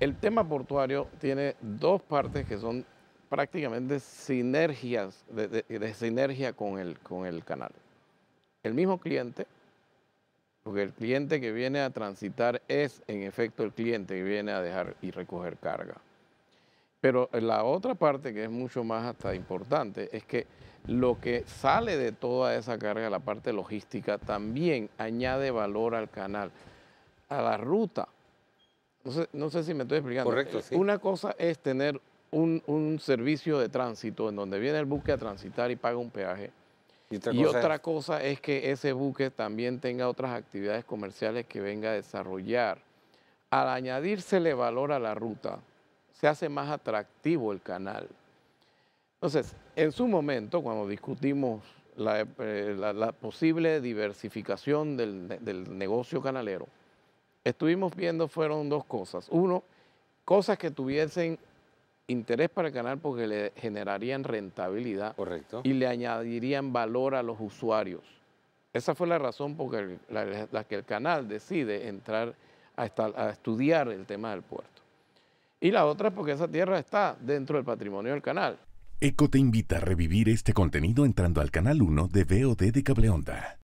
El tema portuario tiene dos partes que son prácticamente sinergias, de, sinergia con el, con el canal. El mismo cliente, porque el cliente que viene a transitar es en efecto el cliente que viene a dejar y recoger carga. Pero la otra parte que es mucho más hasta importante es que lo que sale de toda esa carga, la parte logística, también añade valor al canal, a la ruta. No sé, si me estoy explicando. Correcto, eh, sí. Una cosa es tener un, servicio de tránsito en donde viene el buque a transitar y paga un peaje. Y otra, cosa, es... que ese buque también tenga otras actividades comerciales que venga a desarrollar. Al añadírsele valor a la ruta, se hace más atractivo el canal. Entonces, en su momento, cuando discutimos la, eh, posible diversificación del, del negocio canalero, estuvimos viendo fueron dos cosas. Uno, cosas que tuviesen interés para el canal porque le generarían rentabilidad y le añadirían valor a los usuarios. Esa fue la razón por la, que el canal decide entrar a, estudiar el tema del puerto. Y la otra es porque esa tierra está dentro del patrimonio del canal. ECO te invita a revivir este contenido entrando al canal 1 de VOD de Cableonda.